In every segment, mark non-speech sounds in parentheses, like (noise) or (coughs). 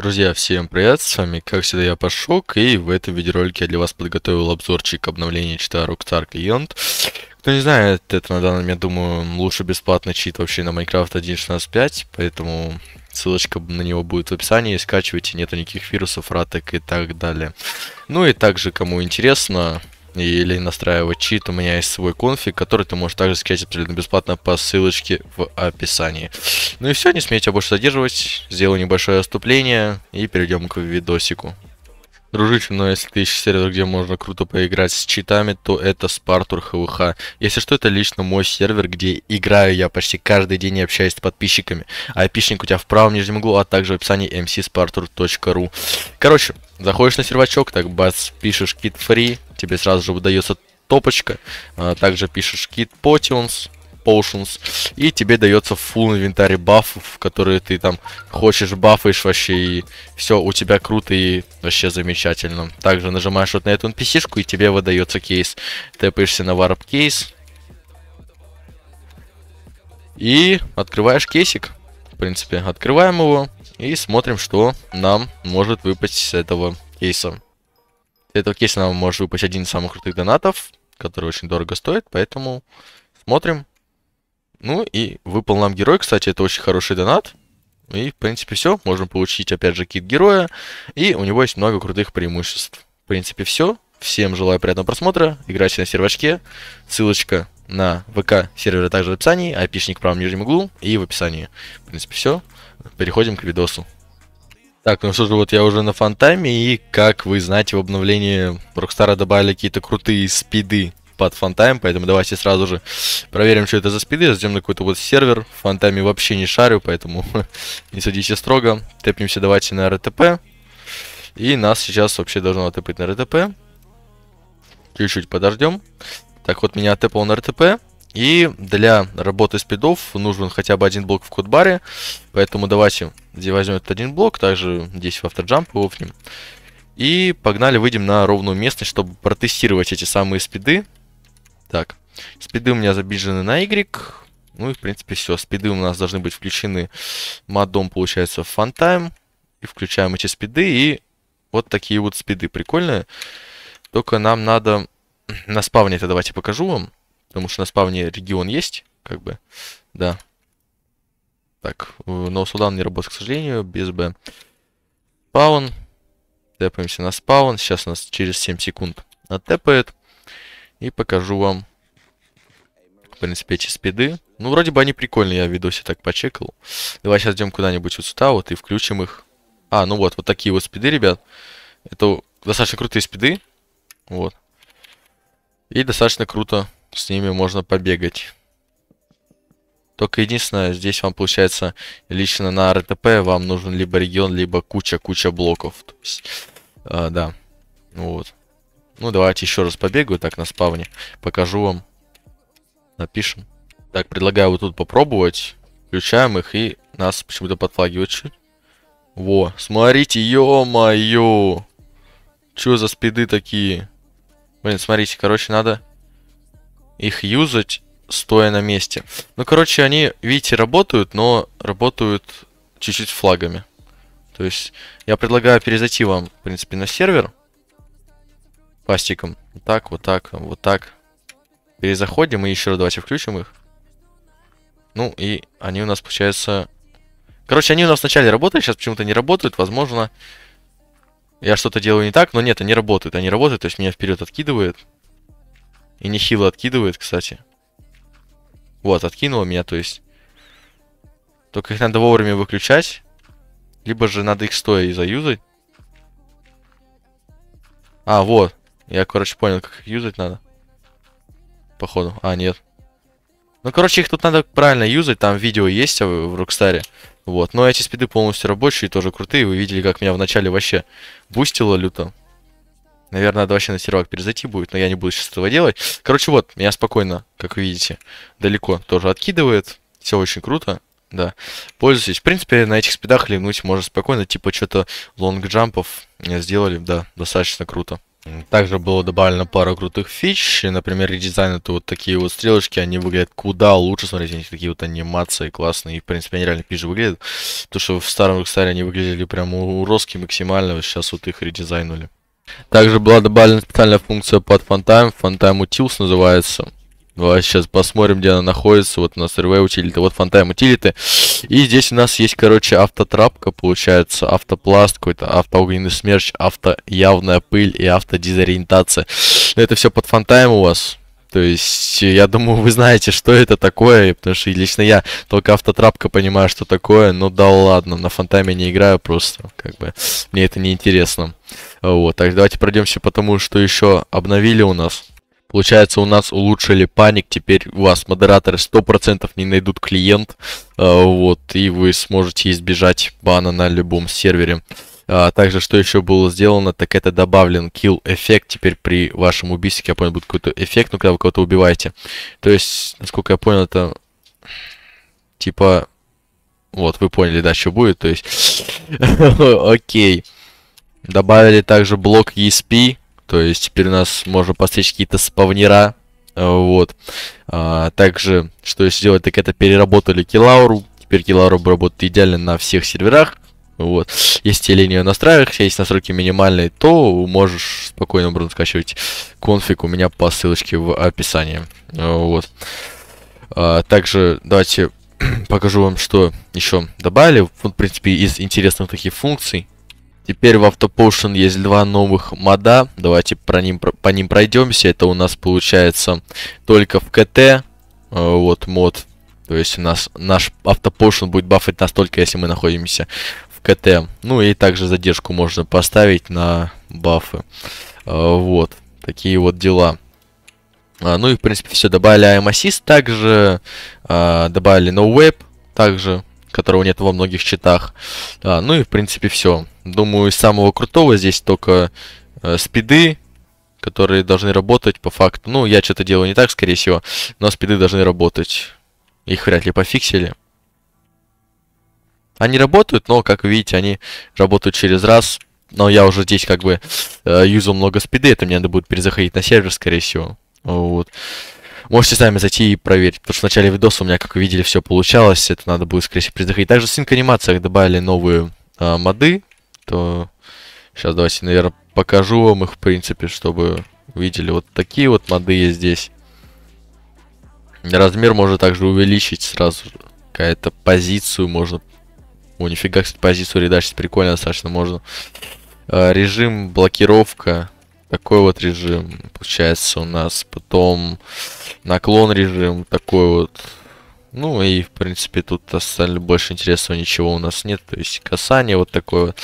Друзья, всем привет, с вами как всегда я Пашок, и в этом видеоролике я для вас подготовил обзорчик обновления чита Rockstar Client. Кто не знает, это на данный момент, думаю, лучше бесплатный чит вообще на Minecraft 1.16.5, поэтому ссылочка на него будет в описании, скачивайте, нету никаких вирусов, раток и так далее. Ну и также, кому интересно, или настраивать чит. У меня есть свой конфиг, который ты можешь также скачать абсолютно бесплатно по ссылочке в описании. Ну и все, не смейте больше задерживать. Сделаю небольшое отступление и перейдем к видосику. Дружище, но если ты ищешь сервер, где можно круто поиграть с читами, то это Спартур ХВХ. Если что, это лично мой сервер, где играю я почти каждый день и общаюсь с подписчиками. А у тебя в правом нижнем углу, а также в описании mcspartur.ru. Короче, заходишь на сервачок, так бац, пишешь kit free, тебе сразу же выдается топочка. А также пишешь kit potions, potions, и тебе дается full инвентарь бафов, которые ты там хочешь, бафаешь вообще, и все у тебя круто и вообще замечательно. Также нажимаешь вот на эту npc и тебе выдается кейс. Тэпаешься на варп кейс, и открываешь кейсик. В принципе, открываем его и смотрим, что нам может выпасть с этого кейса. С этого кейса нам может выпасть один из самых крутых донатов, который очень дорого стоит, поэтому смотрим. Ну и выпал нам герой, кстати, это очень хороший донат. И, в принципе, все. Можем получить, опять же, кит героя. И у него есть много крутых преимуществ. В принципе, все. Всем желаю приятного просмотра. Играйте на сервачке. Ссылочка на ВК сервера также в описании, айпишник в правом нижнем углу и в описании. В принципе, все. Переходим к видосу. Так, ну что же, вот я уже на фантайме, и, как вы знаете, в обновлении Рокстара добавили какие-то крутые спиды под фантайм, поэтому давайте сразу же проверим, что это за спиды. Зайдем на какой-то вот сервер. В фантайме вообще не шарю, поэтому (laughs) не садитесь строго. Тэпнемся давайте на РТП. И нас сейчас вообще должно отыпать на РТП. Чуть-чуть подождем. Так вот, меня отыпал на РТП. И для работы спидов нужен хотя бы один блок в кодбаре. Поэтому давайте где возьмем этот один блок, также здесь в автоджамп его И погнали, выйдем на ровную местность, чтобы протестировать эти самые спиды. Так, спиды у меня забиджены на Y. Ну и, в принципе, все. Спиды у нас должны быть включены. Мадом, получается, в фантайм. И включаем эти спиды. И вот такие вот спиды. Прикольные. Только нам надо... (clears throat) На спавне это давайте покажу вам. Потому что на спавне регион есть. Как бы, да. Так, но Судан не работает, к сожалению, без Б. Спаун. Тэпаемся на спаун. Сейчас у нас через 7 секунд оттепает. И покажу вам, в принципе, эти спиды. Ну, вроде бы они прикольные, я в видосе так почекал. Давай сейчас идем куда-нибудь вот сюда вот и включим их. А, ну вот, вот такие вот спиды, ребят. Это достаточно крутые спиды. Вот. И достаточно круто с ними можно побегать. Только единственное, здесь вам получается лично на РТП вам нужен либо регион, либо куча-куча блоков. То есть, э, да. Вот. Ну, давайте еще раз побегаю так на спавне. Покажу вам. Напишем. Так, предлагаю вот тут попробовать. Включаем их и нас почему-то подфлагивают Во, смотрите, ё-моё. Чё за спиды такие? Блин, смотрите, короче, надо их юзать, стоя на месте. Ну, короче, они, видите, работают, но работают чуть-чуть флагами. То есть, я предлагаю перезайти вам, в принципе, на сервер пластиком. Вот так, вот так, вот так. Перезаходим и еще раз давайте включим их. Ну и они у нас, получается... Короче, они у нас вначале работали, сейчас почему-то не работают. Возможно, я что-то делаю не так, но нет, они работают. Они работают, то есть меня вперед откидывает. И нехило откидывает, кстати. Вот, откинуло меня, то есть... Только их надо вовремя выключать. Либо же надо их стоя и заюзать. А, вот. Я, короче, понял, как их юзать надо. Походу. А, нет. Ну, короче, их тут надо правильно юзать. Там видео есть в Рокстаре. Вот. Но эти спиды полностью рабочие, тоже крутые. Вы видели, как меня вначале вообще бустило люто. Наверное, надо вообще на сервак перезайти будет, но я не буду сейчас этого делать. Короче, вот, меня спокойно, как вы видите, далеко тоже откидывает. Все очень круто, да. Пользуйтесь. В принципе, на этих спидах ливнуть можно спокойно. Типа, что-то лонг-джампов э, сделали, да, достаточно круто. Также было добавлено пару крутых фич, например, редизайн это вот такие вот стрелочки, они выглядят куда лучше, смотрите, у такие вот анимации классные, и в принципе они реально пизже выглядят, то что в старом Rockstar они выглядели прям уродски максимально, сейчас вот их редизайнули. Также была добавлена специальная функция под фантайм, фантайм утилс называется, Давай сейчас посмотрим, где она находится. Вот у нас Survey утилиты, вот Фантайм утилиты. И здесь у нас есть, короче, автотрапка, получается, автопласт, какой-то автоогненный смерч, авто явная пыль и автодезориентация. Это все под Фантайм у вас. То есть, я думаю, вы знаете, что это такое, потому что лично я только автотрапка понимаю, что такое, но да ладно, на фантаме не играю просто, как бы, мне это не интересно. Вот, так давайте пройдемся по тому, что еще обновили у нас. Получается, у нас улучшили паник, теперь у вас модераторы 100% не найдут клиент, э, вот, и вы сможете избежать бана на любом сервере. А, также, что еще было сделано, так это добавлен kill эффект. Теперь при вашем убийстве, я понял, будет какой-то эффект, ну, когда вы кого-то убиваете. То есть, насколько я понял, это типа... Вот, вы поняли, да, что будет, то есть... (laughs) Окей. Добавили также блок ESP, то есть теперь у нас можно постричь какие-то спавнера. Э, вот. А, также, что сделать, так это переработали Килауру. Теперь Килауру работает идеально на всех серверах. Вот. Если тебе лень ее настраивать, если настройки минимальные, то можешь спокойно образом скачивать конфиг у меня по ссылочке в описании. Э, вот. А, также давайте (clears throat) покажу вам, что еще добавили. В принципе, из интересных таких функций Теперь в Автопоушен есть два новых мода. Давайте про ним, по ним пройдемся. Это у нас получается только в КТ. Э, вот мод. То есть у нас наш автопоушен будет бафать нас только если мы находимся в КТ. Ну и также задержку можно поставить на бафы. Э, вот. Такие вот дела. А, ну и в принципе все. Добавили IM Assist. Также а, добавили No Также которого нет во многих читах. А, ну и, в принципе, все. Думаю, самого крутого здесь только э, спиды, которые должны работать по факту. Ну, я что-то делаю не так, скорее всего, но спиды должны работать. Их вряд ли пофиксили. Они работают, но, как видите, они работают через раз. Но я уже здесь как бы э, юзал много спиды, это мне надо будет перезаходить на сервер, скорее всего. Вот. Можете сами зайти и проверить, потому что в начале видоса у меня, как вы видели, все получалось, это надо будет, скорее всего, предзаходить. Также в синк-анимациях добавили новые э, моды, то сейчас давайте, наверное, покажу вам их, в принципе, чтобы видели. Вот такие вот моды есть здесь. Размер можно также увеличить сразу, какая-то позицию можно... О, нифига, кстати, позицию редачить прикольно достаточно можно. Э, режим, блокировка, такой вот режим. Получается у нас потом наклон режим такой вот. Ну и, в принципе, тут остальное больше интересного ничего у нас нет. То есть касание вот такое вот.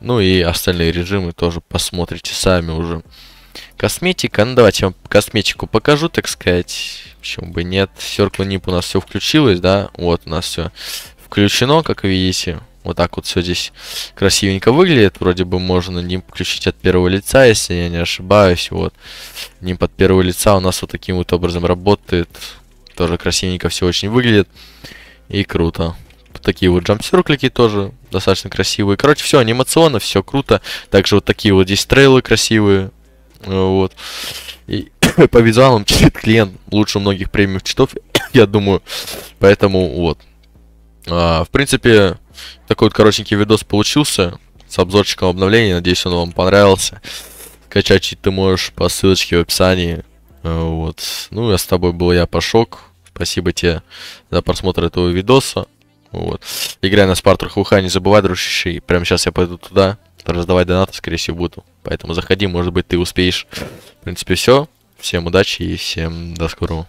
Ну и остальные режимы тоже посмотрите сами уже. Косметика. Ну, давайте я вам косметику покажу, так сказать. Почему бы нет. Circle NIP у нас все включилось, да? Вот у нас все включено, как видите. Вот так вот все здесь красивенько выглядит. Вроде бы можно ним включить от первого лица, если я не ошибаюсь. Вот. Ним под первого лица у нас вот таким вот образом работает. Тоже красивенько все очень выглядит. И круто. Вот такие вот джампсерклики тоже достаточно красивые. Короче, все анимационно, все круто. Также вот такие вот здесь трейлы красивые. Вот. И (coughs) по визуалам читает клиент лучше многих премиум читов, (coughs) я думаю. Поэтому вот. А, в принципе, такой вот коротенький видос получился с обзорчиком обновления. Надеюсь, он вам понравился. Качать чит ты можешь по ссылочке в описании. Э, вот. Ну, а с тобой был я, Пашок. Спасибо тебе за просмотр этого видоса. Вот. Играй на Спартрах Уха, не забывай, дружище. И прямо сейчас я пойду туда. Раздавать донаты, скорее всего, буду. Поэтому заходи, может быть, ты успеешь. В принципе, все. Всем удачи и всем до скорого.